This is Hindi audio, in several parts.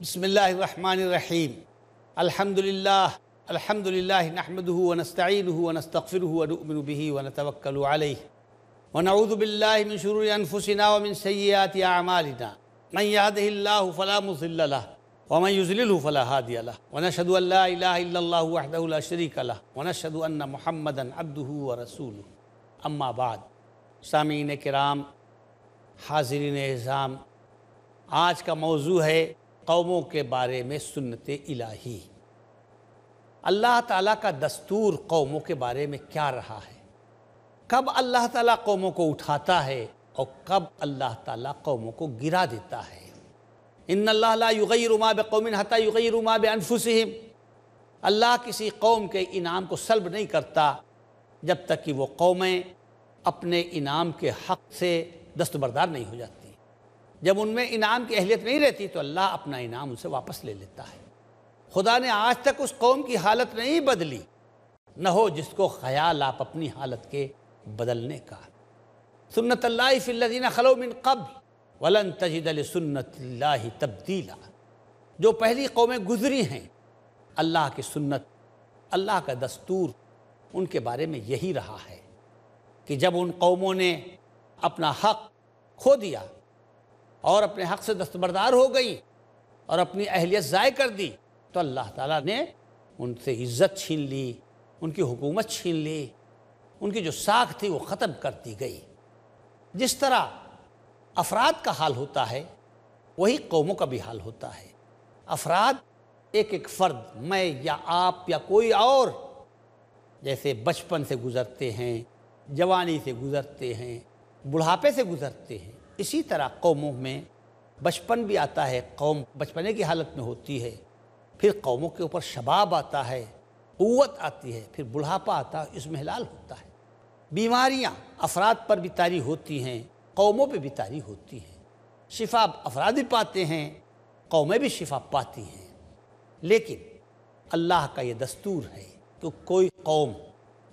بسم الله الرحمن الرحيم الحمد لله الحمد لله نحمده ونستعينه ونستغفره ونؤمن به ونتوكل عليه ونعوذ بالله من شرور أنفسنا ومن سيئات أعمالنا من يهده الله فلا مضل له ومن يذلله فلا هادي له ونشهد أن لا إله إلا الله وحده لا شريك له ونشهد أن محمدا عبده ورسوله أما بعد سامعين کرام حاضرین احزام آج کا موضوع ہے कौमों के बारे में सुनत इलाही अल्लाह ताला का दस्तूर कौमों के बारे में क्या रहा है कब अल्लाह ताला कौमों को उठाता है और कब अल्लाह ताला कौमों को गिरा देता है इन अल्लाह युगई रुमा बौमिन हता युगई रुमा बनफुसम अल्लाह किसी कौम के इनाम को सलब नहीं करता जब तक कि वो कौमें अपने इनाम के हक से दस्तबरदार नहीं हो जाती जब उनमें इनाम की अहलियत नहीं रहती तो अल्लाह अपना इनाम उनसे वापस ले लेता है खुदा ने आज तक उस कौम की हालत नहीं बदली न हो जिसको ख्याल आप अपनी हालत के बदलने का सुन्नत फ़िल्लिन खलो मिन कब वलन तजद सुन्नत तब्दीला जो पहली कौमें गुजरी हैं अल्लाह की सुन्नत अल्लाह का दस्तूर उनके बारे में यही रहा है कि जब उन कौमों ने अपना हक खो दिया और अपने हक़ से दस्तबरदार हो गई और अपनी अहलियत ज़ाय कर दी तो अल्लाह ताला ने उनसे इज़्ज़त छीन ली उनकी हुकूमत छीन ली उनकी जो साख थी वो ख़त्म कर दी गई जिस तरह अफराद का हाल होता है वही कौमों का भी हाल होता है अफराद एक एक फ़र्द मैं या आप या कोई और जैसे बचपन से गुज़रते हैं जवानी से गुज़रते हैं बुढ़ापे से गुज़रते हैं इसी तरह कौमों में बचपन भी आता है कौम बचपने की हालत में होती है फिर कौमों के ऊपर शबाब आता है क़वत आती है फिर बुढ़ापा आता है इसमें हिलाल होता है बीमारियाँ अफराद पर भी तारी होती हैं कौमों पर भी तारी होती हैं शिफा अफराद भी पाते हैं कौमें भी शिफा पाती हैं लेकिन अल्लाह का ये दस्तूर है कि तो कोई कौम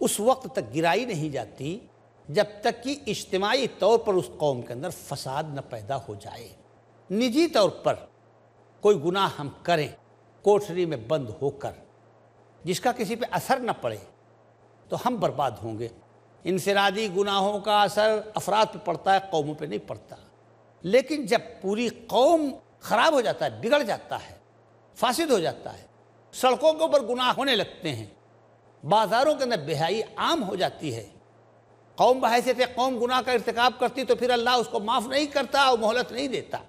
उस वक्त तक गिराई नहीं जाती जब तक कि इज्तमाही तौर पर उस कौम के अंदर फसाद न पैदा हो जाए निजी तौर पर कोई गुनाह हम करें कोठरी में बंद होकर जिसका किसी पर असर न पड़े तो हम बर्बाद होंगे इनफरादी गुनाहों का असर अफराद पर पड़ता है कौमों पर नहीं पड़ता लेकिन जब पूरी कौम ख़राब हो जाता है बिगड़ जाता है फासिद हो जाता है सड़कों के ऊपर गुनाह होने लगते हैं बाज़ारों के अंदर बेहाई आम हो जाती है कौम बहसीत कौम गुना का इरतकब करती तो फिर अल्लाह उसको माफ़ नहीं करता और मोहलत नहीं देता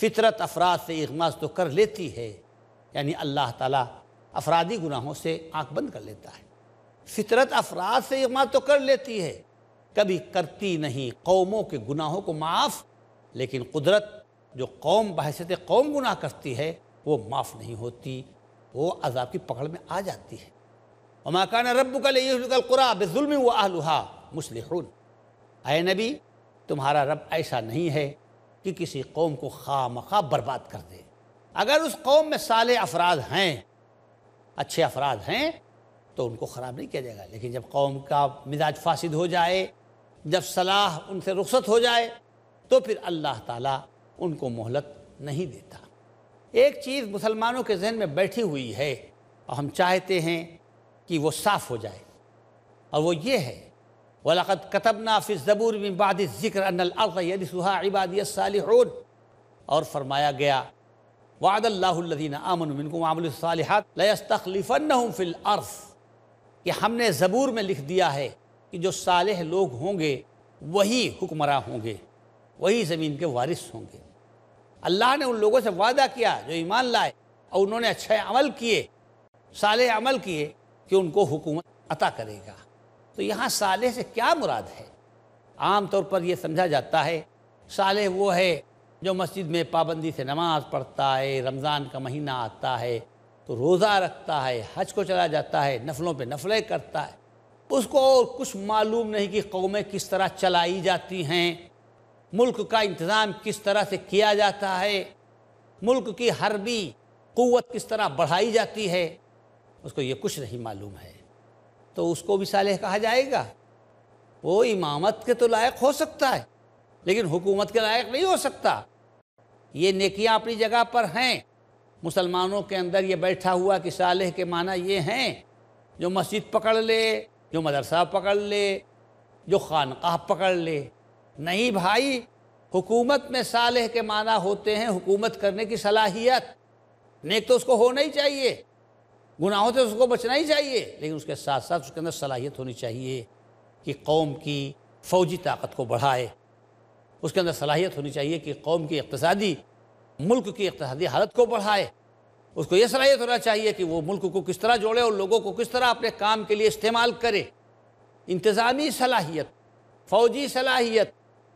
फितरत अफराद से इगमास तो कर लेती है यानी अल्लाह ताला अफरादी गुनाहों से आंख बंद कर लेता है फितरत अफराद से इगमास तो कर लेती है कभी करती नहीं कौमों के गुनाहों को माफ़ लेकिन कुदरत जो कौम बहसीत कौम गुनाह करती है वो माफ़ नहीं होती वो अजाब की पकड़ में आ जाती है हमाकाना रब का लेकुरा बेजुल्म व आहलुहा मुसलहन आए नबी तुम्हारा रब ऐसा नहीं है कि किसी कौम को खाम खा बर्बाद कर दे अगर उस कौम में साले अफराद हैं अच्छे अफराद हैं तो उनको ख़राब नहीं किया जाएगा लेकिन जब कौम का मिजाज फासिद हो जाए जब सलाह उनसे रुखसत हो जाए तो फिर अल्लाह ताला उनको मोहलत नहीं देता एक चीज़ मुसलमानों के जहन में बैठी हुई है और हम चाहते हैं कि वो साफ़ हो जाए और वो ये है वलक़द कतबना फ़िज़बूर में बाद ज़िक्र अनलसहा इबादियसालून और फरमाया गया वादल्लादीन आमनकुम आमलसालहत लयस्तखलिफ़न फ़िल अर्फ़ कि हमने ज़बूर में लिख दिया है कि जो सालह लोग होंगे वही हुक्मरां होंगे वही ज़मीन के वारिस होंगे अल्लाह ने उन लोगों से वादा किया जो ईमान लाए और उन्होंने अच्छे अमल किए साले अमल किए कि उनको हुकूमत अता करेगा तो यहाँ साले से क्या मुराद है आम तौर पर यह समझा जाता है साले वो है जो मस्जिद में पाबंदी से नमाज पढ़ता है रमज़ान का महीना आता है तो रोज़ा रखता है हज को चला जाता है नफलों पे नफले करता है उसको और कुछ मालूम नहीं कि कौमें किस तरह चलाई जाती हैं मुल्क का इंतज़ाम किस तरह से किया जाता है मुल्क की हरबी क़वत किस तरह बढ़ाई जाती है उसको ये कुछ नहीं मालूम है तो उसको भी साले कहा जाएगा वो इमामत के तो लायक हो सकता है लेकिन हुकूमत के लायक नहीं हो सकता ये नेकियां अपनी जगह पर हैं मुसलमानों के अंदर ये बैठा हुआ कि साले के माना ये हैं जो मस्जिद पकड़ ले जो मदरसा पकड़ ले जो खानकाह पकड़ ले नहीं भाई हुकूमत में सालेह के माना होते हैं हुकूमत करने की सलाहियत नेक तो उसको होना ही चाहिए गुनाहों से उसको बचना ही चाहिए लेकिन उसके साथ साथ उसके अंदर सलाहियत होनी चाहिए कि कौम की फ़ौजी ताकत को बढ़ाए उसके अंदर सलाहियत होनी चाहिए कि कौम की इकतदी मुल्क की इकतसादी हालत को बढ़ाए उसको यह सलाहियत होना चाहिए कि वो मुल्क को किस तरह जोड़े और लोगों को किस तरह अपने काम के लिए इस्तेमाल करे इंतज़ामी सलाहियत फ़ौजी सलाहियत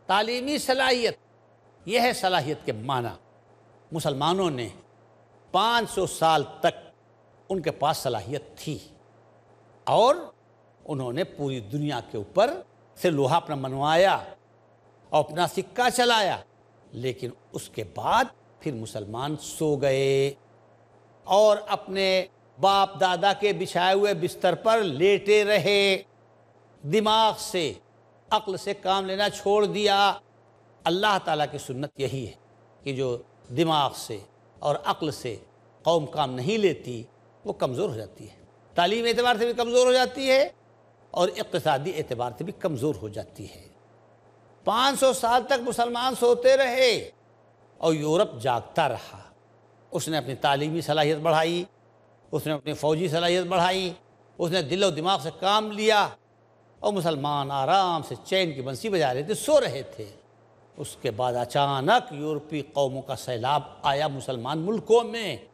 तालीमी सलाहियत यह है सलाहियत के माना मुसलमानों ने 500 साल तक उनके पास सलाहियत थी और उन्होंने पूरी दुनिया के ऊपर से लोहा अपना मनवाया और अपना सिक्का चलाया लेकिन उसके बाद फिर मुसलमान सो गए और अपने बाप दादा के बिछाए हुए बिस्तर पर लेटे रहे दिमाग से अक्ल से काम लेना छोड़ दिया अल्लाह ताला की सुन्नत यही है कि जो दिमाग से और अक्ल से कौम काम नहीं लेती वो कमज़ोर हो जाती है तालीम एतबार से भी कमज़ोर हो जाती है और इकतदी एतबार से भी कमज़ोर हो जाती है 500 साल तक मुसलमान सोते रहे और यूरोप जागता रहा उसने अपनी तालीमी सलाहियत बढ़ाई उसने अपनी फ़ौजी सलाहियत बढ़ाई उसने दिल और दिमाग से काम लिया और मुसलमान आराम से चैन की बंसी बजा रहे थे सो रहे थे उसके बाद अचानक यूरोपीय कौमों का सैलाब आया मुसलमान मुल्कों में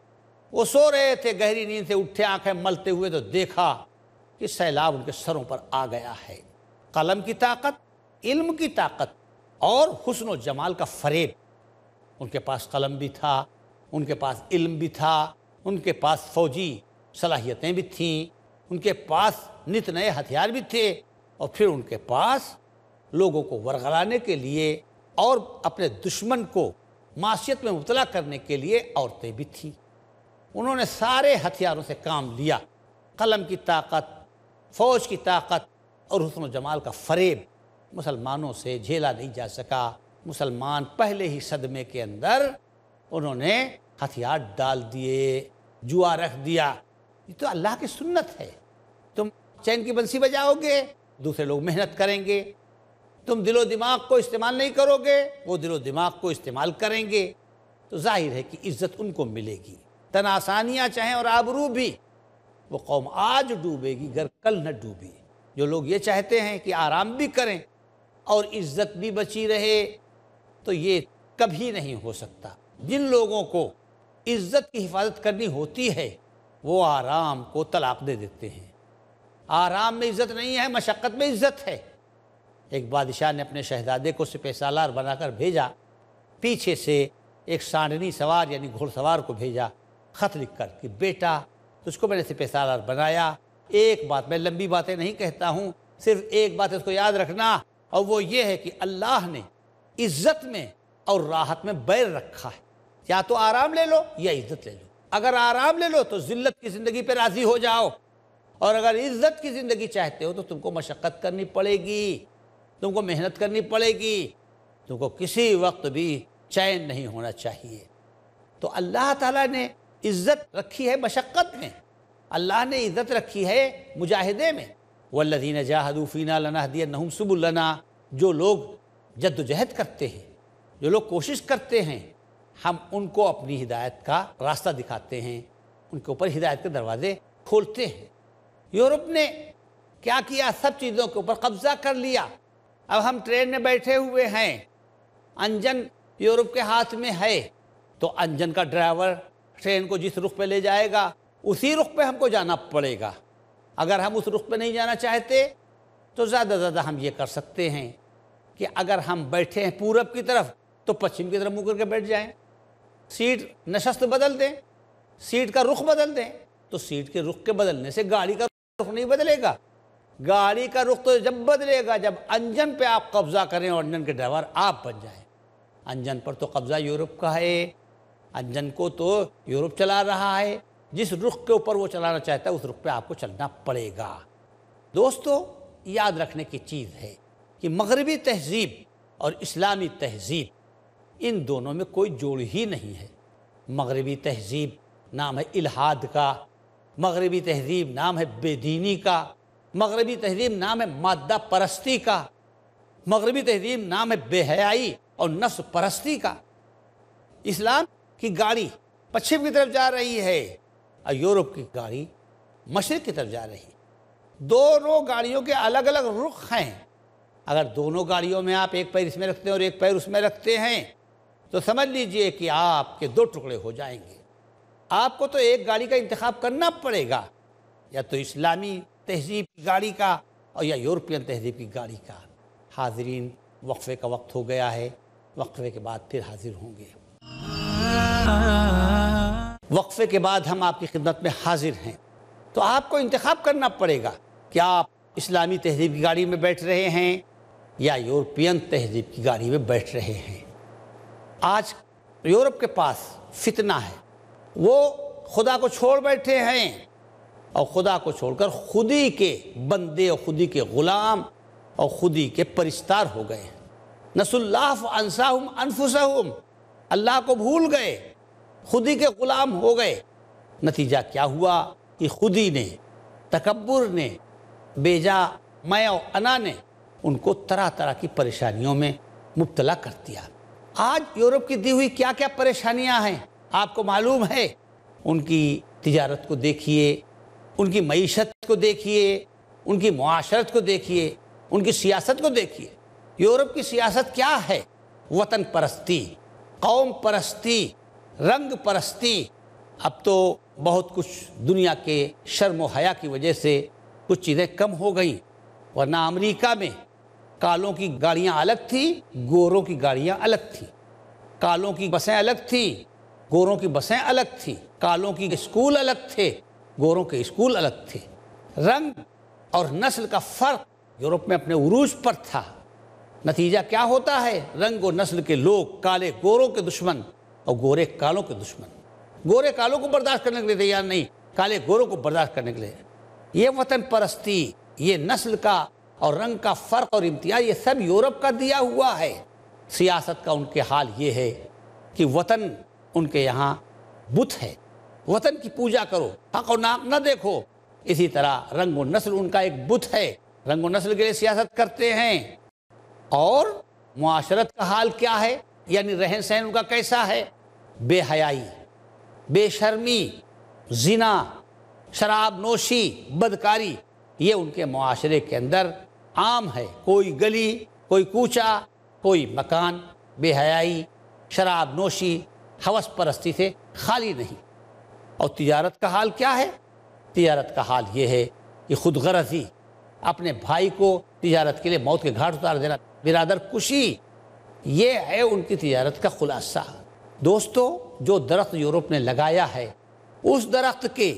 वो सो रहे थे गहरी नींद से उठे आंखें मलते हुए तो देखा कि सैलाब उनके सरों पर आ गया है कलम की ताकत इल्म की ताकत और हुसन व जमाल का फरेब उनके पास कलम भी था उनके पास इल्म भी था उनके पास फौजी सलाहियतें भी थीं उनके पास नित नए हथियार भी थे और फिर उनके पास लोगों को वरगलाने के लिए और अपने दुश्मन को माशियत में मुबला करने के लिए औरतें भी थीं उन्होंने सारे हथियारों से काम लिया कलम की ताकत फ़ौज की ताकत और हसन जमाल का फरेब मुसलमानों से झेला नहीं जा सका मुसलमान पहले ही सदमे के अंदर उन्होंने हथियार डाल दिए जुआ रख दिया ये तो अल्लाह की सुन्नत है तुम चैन की बंसी बजाओगे दूसरे लोग मेहनत करेंगे तुम दिलो दिमाग को इस्तेमाल नहीं करोगे वो दिलो दिमाग को इस्तेमाल करेंगे तो जाहिर है कि इज्जत उनको मिलेगी तन आसानियाँ चाहें और आबरू भी वो कौम आज डूबेगी अगर कल न डूबी जो लोग ये चाहते हैं कि आराम भी करें और इज्जत भी बची रहे तो ये कभी नहीं हो सकता जिन लोगों को इज्जत की हिफाजत करनी होती है वो आराम को तलाक दे देते हैं आराम में इज्जत नहीं है मशक्क़त में इज्जत है एक बादशाह ने अपने शहजादे को सिपह सालार बनाकर भेजा पीछे से एक सांडनी सवार यानी घोड़सवार को भेजा ख़त लिख कर कि बेटा तुझको मैंने सिपेसालार बनाया एक बात मैं लंबी बातें नहीं कहता हूँ सिर्फ एक बात इसको याद रखना और वो ये है कि अल्लाह ने इज्जत में और राहत में बैर रखा है या तो आराम ले लो या इज्जत ले लो अगर आराम ले लो तो ज़िल्लत की ज़िंदगी पर राज़ी हो जाओ और अगर इज्जत की ज़िंदगी चाहते हो तो तुमको मशक्क़त करनी पड़ेगी तुमको मेहनत करनी पड़ेगी तुमको किसी वक्त भी चैन नहीं होना चाहिए तो अल्लाह ताला ने इज्जत रखी है मशक्क़त में अल्लाह ने इज्जत रखी है मुजाहिदे में वल्लिन जहादूफ़ीना लना दिया सुबुल्लना जो लोग जद्दोजहद करते हैं जो लोग कोशिश करते हैं हम उनको अपनी हिदायत का रास्ता दिखाते हैं उनके ऊपर हिदायत के दरवाजे खोलते हैं यूरोप ने क्या किया सब चीज़ों के ऊपर कब्जा कर लिया अब हम ट्रेन में बैठे हुए हैं अंजन यूरोप के हाथ में है तो अंजन का ड्राइवर ट्रेन को जिस रुख पे ले जाएगा उसी रुख पे हमको जाना पड़ेगा अगर हम उस रुख पे नहीं जाना चाहते तो ज़्यादा ज़्यादा हम ये कर सकते हैं कि अगर हम बैठे हैं पूरब की तरफ तो पश्चिम की तरफ मुँह करके बैठ जाएं सीट नशस्त बदल दें सीट का रुख बदल दें तो सीट के रुख के बदलने से गाड़ी का रुख नहीं बदलेगा गाड़ी का रुख तो जब बदलेगा जब अंजन पे आप कब्जा करें और अंजन के ड्राइवर आप बन जाएं अंजन पर तो कब्जा यूरोप का है अंजन को तो यूरोप चला रहा है जिस रुख के ऊपर वो चलाना चाहता है उस रुख पे आपको चलना पड़ेगा दोस्तों याद रखने की चीज़ है कि मगरबी तहजीब और इस्लामी तहजीब इन दोनों में कोई जोड़ ही नहीं है मगरबी तहजीब नाम है इलाहाद का मगरबी तहजीब नाम है बेदीनी का मगरबी तहजीब नाम है मादा परस्ती का मगरबी तहजीब नाम है बेहयाई और नस्ल परस्ती का इस्लाम की गाड़ी पश्चिम की तरफ जा रही है और यूरोप की गाड़ी मशरक़ की तरफ जा रही है दोनों गाड़ियों के अलग अलग रुख हैं अगर दोनों गाड़ियों में आप एक पैर इसमें रखते हैं और एक पैर उसमें रखते हैं तो समझ लीजिए कि आपके दो टुकड़े हो जाएंगे आपको तो एक गाड़ी का इंतखब करना पड़ेगा या तो इस्लामी तहजीब की गाड़ी का और या यूरोपियन तहजीब की गाड़ी का हाजरीन वक्फे का वक्त हो गया है वक्फे के बाद फिर हाजिर होंगे वक्फे के बाद हम आपकी खिदमत में हाजिर हैं तो आपको इंतखब करना पड़ेगा कि आप इस्लामी तहजीब की गाड़ी में बैठ रहे हैं या यूरोपियन तहजीब की गाड़ी में बैठ रहे हैं आज यूरोप के पास फितना है वो खुदा को छोड़ बैठे हैं और खुदा को छोड़कर खुदी के बंदे और खुदी के ग़ुलाम और खुदी के परिस्तार हो गए नसुल्लाफ़ अनसाहम अनफुसाहम अल्लाह को भूल गए खुदी के ग़ुलाम हो गए नतीजा क्या हुआ कि खुदी ने तकबर ने बेजा मैं और अना ने उनको तरह तरह की परेशानियों में मुबतला कर दिया आज यूरोप की दी हुई क्या क्या परेशानियां हैं आपको मालूम है उनकी तिजारत को देखिए उनकी मीशत को देखिए उनकी माशरत को देखिए उनकी सियासत को देखिए यूरोप की सियासत क्या है वतन परस्ती कौम परस्ती रंग परस्ती अब तो बहुत कुछ दुनिया के शर्म हया की वजह से कुछ चीज़ें कम हो गई वरना अमेरिका में कालों की गाड़ियाँ अलग थी गोरों की गाड़ियाँ अलग थी कालों की बसें अलग थी गोरों की बसें अलग थी कालों की स्कूल अलग थे गोरों के स्कूल अलग थे रंग और नस्ल का फ़र्क यूरोप में अपने उरूज पर था नतीजा क्या होता है रंग और नस्ल के लोग काले गोरों के दुश्मन और गोरे कालों के दुश्मन गोरे कालों को बर्दाश्त करने के लिए तैयार नहीं काले गोरों को बर्दाश्त करने के लिए ये वतन परस्ती ये नस्ल का और रंग का फ़र्क और इम्तियाज ये सब यूरोप का दिया हुआ है सियासत का उनके हाल ये है कि वतन उनके यहाँ बुत है वतन की पूजा करो हक और नाक न देखो इसी तरह रंग और नस्ल उनका एक बुत है रंग और नस्ल के लिए सियासत करते हैं और माशरत का हाल क्या है यानी रहन सहन उनका कैसा है बेहयाई बेशर्मी जिना शराब नोशी बदकारी ये उनके माशरे के अंदर आम है कोई गली कोई कूचा कोई मकान बेहयाई शराब नोशी हवस परस्ती से खाली नहीं और तजारत का हाल क्या है तजारत का हाल ये है कि खुद गर्जी अपने भाई को तजारत के लिए मौत के घाट उतार देना बिरादर खुशी ये है उनकी तजारत का खुलासा दोस्तों जो दरख्त यूरोप ने लगाया है उस दरख्त के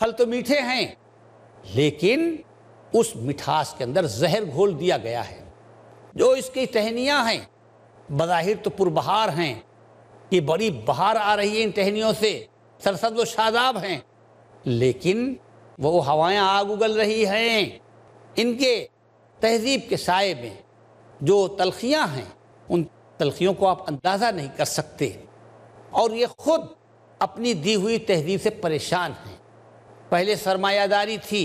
फल तो मीठे हैं लेकिन उस मिठास के अंदर जहर घोल दिया गया है जो इसकी टहनियाँ हैं बज़ाहिर तो पुरबहार हैं ये बड़ी बहार आ रही है इन टहनियों से सरसद व शादाब हैं लेकिन वो हवाएं आग उगल रही हैं इनके तहजीब के साय में जो तलखियाँ हैं उन तलखियों को आप अंदाज़ा नहीं कर सकते और ये ख़ुद अपनी दी हुई तहजीब से परेशान हैं पहले सरमायादारी थी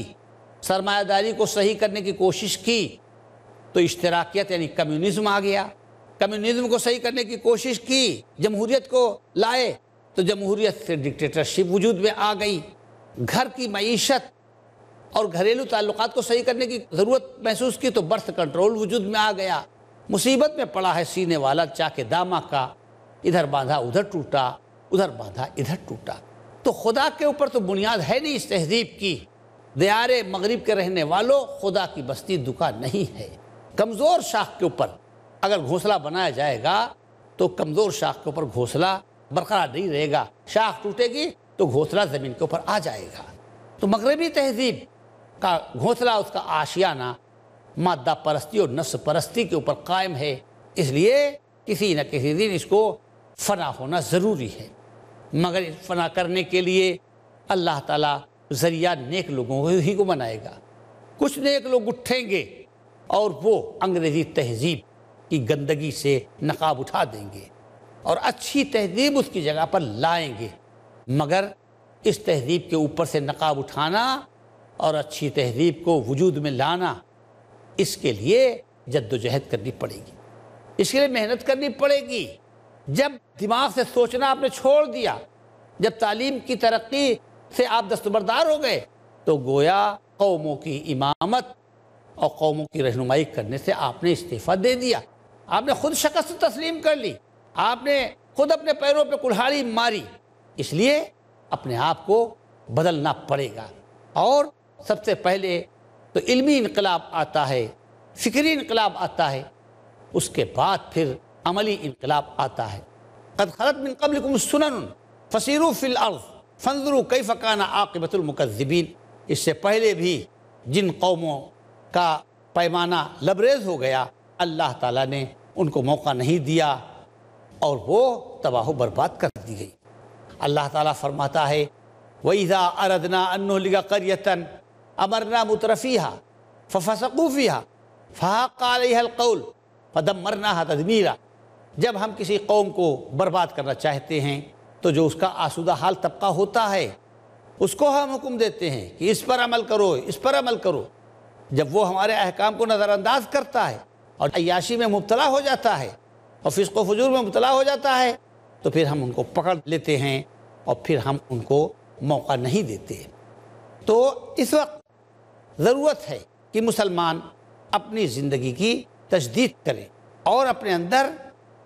सरमायादारी को सही करने की कोशिश की तो इश्तराकियत यानी कम्युनिज़्म आ गया कम्युनिज़्म को सही करने की कोशिश की जमहूरीत को लाए तो जमहूरियत से डिक्टेटरशिप वजूद में आ गई घर की मीशत और घरेलू ताल्लुक को सही करने की ज़रूरत महसूस की तो बर्थ कंट्रोल वजूद में आ गया मुसीबत में पड़ा है सीने वाला चाके दामा का इधर बांधा उधर टूटा उधर बांधा इधर टूटा तो खुदा के ऊपर तो बुनियाद है नहीं इस तहजीब की दयार मगरब के रहने वालों खुदा की बस्ती दुका नहीं है कमज़ोर शाख के ऊपर अगर घोंसला बनाया जाएगा तो कमज़ोर शाख के ऊपर घोंसला बरकरार नहीं रहेगा शाख टूटेगी तो घोंसला ज़मीन के ऊपर आ जाएगा तो मगरबी तहजीब का घोंसला उसका आशियाना मादा परस्ती और नस परस्ती के ऊपर कायम है इसलिए किसी न किसी दिन इसको फना होना ज़रूरी है मगर फना करने के लिए अल्लाह ताला ज़रिया नेक लोगों को ही को बनाएगा कुछ नेक लोग उठेंगे और वो अंग्रेज़ी तहजीब की गंदगी से नकाब उठा देंगे और अच्छी तहजीब उसकी जगह पर लाएंगे मगर इस तहजीब के ऊपर से नकाब उठाना और अच्छी तहजीब को वजूद में लाना इसके लिए जद्दोजहद करनी पड़ेगी इसके लिए मेहनत करनी पड़ेगी जब दिमाग से सोचना आपने छोड़ दिया जब तालीम की तरक्की से आप दस्तबरदार हो गए तो गोया कौमों की इमामत और कौमों की रहनुमाई करने से आपने इस्तीफ़ा दे दिया आपने खुद शकस्त तस्लीम कर ली आपने खुद अपने पैरों पर पे कुल्हाड़ी मारी इसलिए अपने आप को बदलना पड़ेगा और सबसे पहले तो इल्मी इनकलाब आता है फ़िक्री इनकलाब आता है उसके बाद फिर अमली इनकलाब आता है कद खरत बिन कबल सुनन फसीरु फिल अर्ज फंजरु कई फ़काना आकबतुलमकद्दीन इससे पहले भी जिन कौमों का पैमाना लबरेज हो गया अल्लाह ताला ने उनको मौका नहीं दिया और वो तबाह बर्बाद कर दी गई अल्लाह ताला फरमाता है वही अरदना अनुलिगा करियतन अमरना मुतरफीहा फ़सकूफ़िया फ़ाक़ अलकौल फदमरना तदमीरा जब हम किसी कौम को बर्बाद करना चाहते हैं तो जो उसका आसुदा हाल तबका होता है उसको हम हुक्म देते हैं कि इस पर अमल करो इस पर अमल करो जब वो हमारे अहकाम को नज़रअंदाज करता है और अयाशी में मुबतला हो जाता है और फिसको फजूर में मुबला हो जाता है तो फिर हम उनको पकड़ लेते हैं और फिर हम उनको मौका नहीं देते तो इस वक्त ज़रूरत है कि मुसलमान अपनी ज़िंदगी की तजदीद करें और अपने अंदर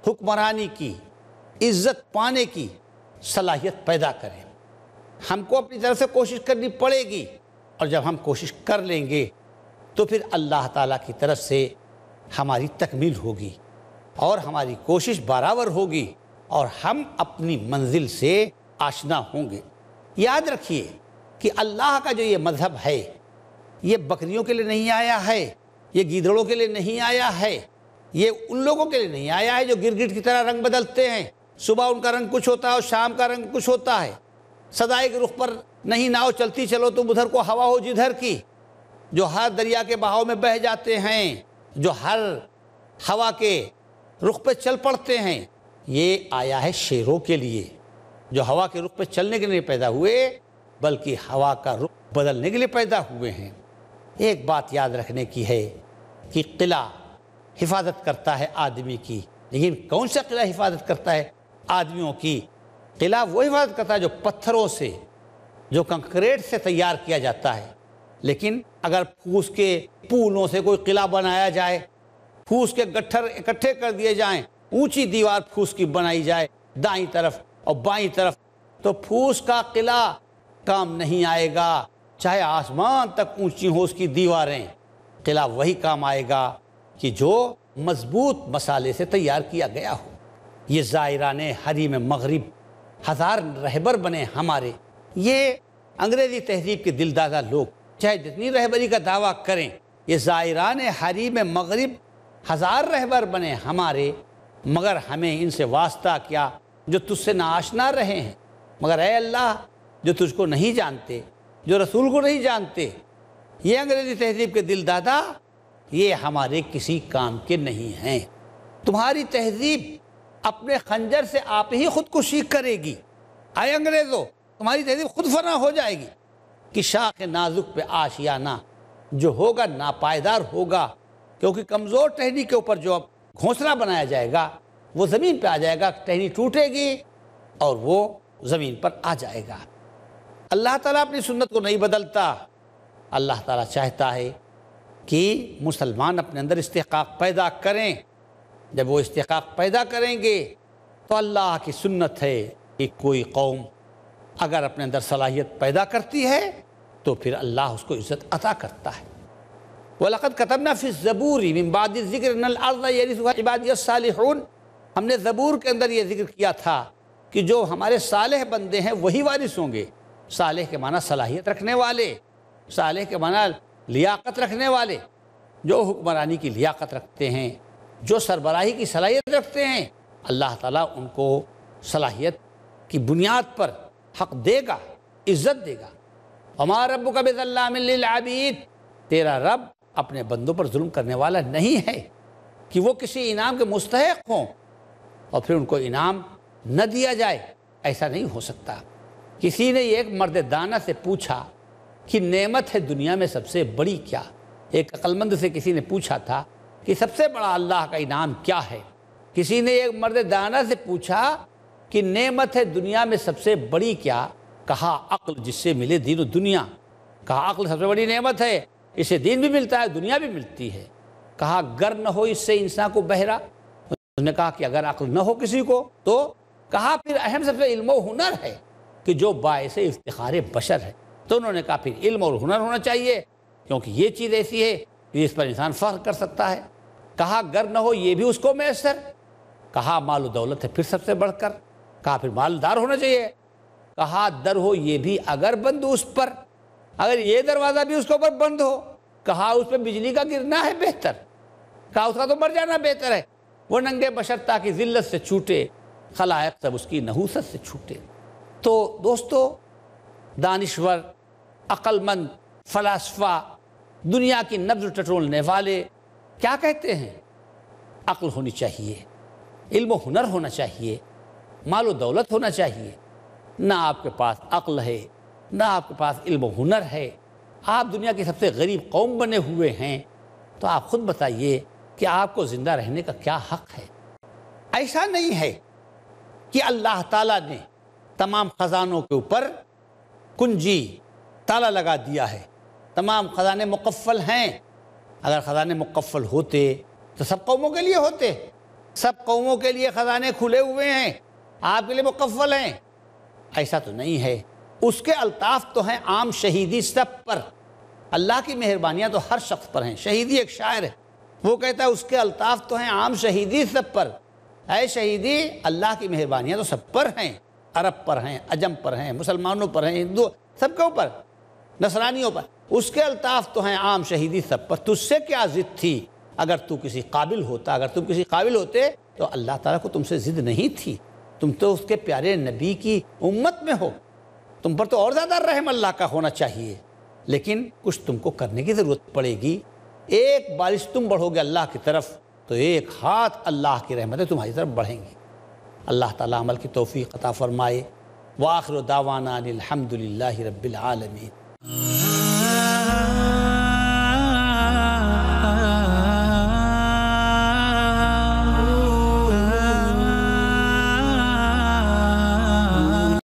हुक्मरानी की इज्जत पाने की सलाहियत पैदा करें हमको अपनी तरफ से कोशिश करनी पड़ेगी और जब हम कोशिश कर लेंगे तो फिर अल्लाह ताला की तरफ से हमारी तकमील होगी और हमारी कोशिश बराबर होगी और हम अपनी मंजिल से आशना होंगे याद रखिए कि अल्लाह का जो ये मज़हब है ये बकरियों के लिए नहीं आया है ये गीदड़ों के लिए नहीं आया है ये उन लोगों के लिए नहीं आया है जो गिरगिट की तरह रंग बदलते हैं सुबह उनका रंग कुछ होता है और शाम का रंग कुछ होता है सदा एक रुख पर नहीं नाव चलती चलो तुम उधर को हवा हो जिधर की जो हर दरिया के बहाव में बह जाते हैं जो हर हवा के रुख पर चल पड़ते हैं ये आया है शेरों के लिए जो हवा के रुख पर चलने के लिए पैदा हुए बल्कि हवा का रुख बदलने के लिए पैदा हुए हैं एक बात याद रखने की है कि किला हिफाजत करता है आदमी की लेकिन कौन सा किला हिफाजत करता है आदमियों की किला वो हिफाजत करता है जो पत्थरों से जो कंक्रीट से तैयार किया जाता है लेकिन अगर फूस के पुलों से कोई किला बनाया जाए फूस के गट्ठर इकट्ठे कर दिए जाएं, ऊंची दीवार फूस की बनाई जाए दाई तरफ और बाई तरफ तो फूस का किला काम नहीं आएगा चाहे आसमान तक ऊंची हो उसकी दीवारें किला वही काम आएगा कि जो मजबूत मसाले से तैयार किया गया हो ये ज़ायरान हरी में मगरब हज़ार रहबर बने हमारे ये अंग्रेज़ी तहजीब के दिलदादा लोग चाहे जितनी रहबरी का दावा करें ये ज़ायरान हरी में मगरब हज़ार रहबर बने हमारे मगर हमें इनसे वास्ता क्या जो तुझसे नाशना रहे हैं मगर अल्लाह जो तुझको नहीं जानते जो रसूल को नहीं जानते ये अंग्रेजी तहजीब के दिल दादा ये हमारे किसी काम के नहीं हैं तुम्हारी तहजीब अपने खंजर से आप ही खुदकुशी करेगी आए अंग्रेज़ो तुम्हारी तहजीब खुद फना हो जाएगी कि शाख नाजुक पे आशियाना जो होगा नापायदार होगा क्योंकि कमज़ोर टहनी के ऊपर जो अब घोंसला बनाया जाएगा वो ज़मीन पे आ जाएगा टहनी टूटेगी और वो ज़मीन पर आ जाएगा अल्लाह ताला अपनी सुन्नत को नहीं बदलता अल्लाह ताला चाहता है कि मुसलमान अपने अंदर इस्तेकाक पैदा करें जब वो इस्तेकाक पैदा करेंगे तो अल्लाह की सुन्नत है कि कोई कौम अगर अपने अंदर सलाहियत पैदा करती है तो फिर अल्लाह उसको इज़्ज़त अता करता है वलक़द कतमना फिर ज़बूरी ज़िक्र इबादियन हमने ज़बूर के अंदर ये जिक्र किया था कि जो हमारे सालह बंदे हैं वही वारिस होंगे साले के माना सलाहियत रखने वाले साले के माना लियाकत रखने वाले जो हुक्मरानी की लियाकत रखते हैं जो सरबराही की सलाहियत रखते हैं अल्लाह ताला उनको सलाहियत की बुनियाद पर हक देगा इज्जत देगा हमारा रब का तेरा रब अपने बंदों पर जुल्म करने वाला नहीं है कि वो किसी इनाम के मुस्तक हों और फिर उनको इनाम न दिया जाए ऐसा नहीं हो सकता किसी ने एक मर्द दाना से पूछा कि नेमत है दुनिया में सबसे बड़ी क्या एक अक्लमंद से किसी ने पूछा था कि सबसे बड़ा अल्लाह का इनाम क्या है किसी ने एक मर्द दाना से पूछा कि नेमत है दुनिया में सबसे बड़ी क्या कहा अक्ल जिससे मिले दीन दुनिया कहा अक्ल सबसे बड़ी नेमत है इसे दीन भी मिलता है दुनिया भी मिलती है कहा गर न हो इससे इंसान को बहरा उसने कहा कि अगर अक्ल न हो किसी को तो कहा फिर अहम सबसे इल्म हुनर है कि जो बायस इफ्तार बशर है तो उन्होंने कहा फिर इल्म और हुनर होना चाहिए क्योंकि ये चीज़ ऐसी है कि इस पर इंसान फ़ख्र कर सकता है कहा गर न हो ये भी उसको मैसर कहा माल दौलत है फिर सबसे बढ़कर कहा फिर मालदार होना चाहिए कहा दर हो ये भी अगर बंद उस पर अगर ये दरवाज़ा भी उसके ऊपर बंद हो कहा उस पर बिजली का गिरना है बेहतर कहा उसका तो मर जाना बेहतर है वो नंगे बशर ताकि जिल्लत से छूटे खलायक सब उसकी नहूसत से छूटे तो दोस्तों दानश्वर अक्लमंद फलासफा दुनिया की नब्ज टटोलने वाले क्या कहते हैं अक्ल होनी चाहिए इल्म हुनर होना चाहिए मालो दौलत होना चाहिए ना आपके पास अक्ल है ना आपके पास इल्म हुनर है आप दुनिया की सबसे गरीब कौम बने हुए हैं तो आप खुद बताइए कि आपको ज़िंदा रहने का क्या हक है ऐसा नहीं है कि अल्लाह ताला ने तमाम ख़जानों के ऊपर कुंजी ताला लगा दिया है तमाम ख़जाने मुकफ़ल हैं अगर ख़जाने मुकफ़ल होते तो सब कौमों के लिए होते सब कौमों के लिए ख़जाने खुले हुए हैं आपके लिए मुकफ़ल हैं ऐसा तो नहीं है उसके अल्ताफ़ तो हैं आम शहीदी सब पर अल्लाह की मेहरबानियाँ तो हर शख्स पर हैं शहीदी एक शायर है वो कहता है उसके अल्ताफ़ तो हैं आम शहीदी सब पर ऐ शहीदी अल्लाह की मेहरबानियाँ तो सब पर हैं अरब पर हैं अजम पर हैं मुसलमानों पर हैं हिंदू सबके ऊपर नसरानियों पर उसके अल्ताफ तो हैं आम शहीदी सब पर तुझसे क्या जिद थी अगर तू किसी काबिल होता अगर तुम किसी काबिल होते तो अल्लाह ताला को तुमसे ज़िद नहीं थी तुम तो उसके प्यारे नबी की उम्मत में हो तुम पर तो और ज़्यादा रहम अल्लाह का होना चाहिए लेकिन कुछ तुमको करने की ज़रूरत पड़ेगी एक बारिश तुम बढ़ोगे अल्लाह की तरफ तो एक हाथ अल्लाह की रहमतें तुम्हारी तरफ बढ़ेंगी الله تعالى عمل کی توفیق عطا فرمائے وآخر دعوانا الحمد للہ رب العالمين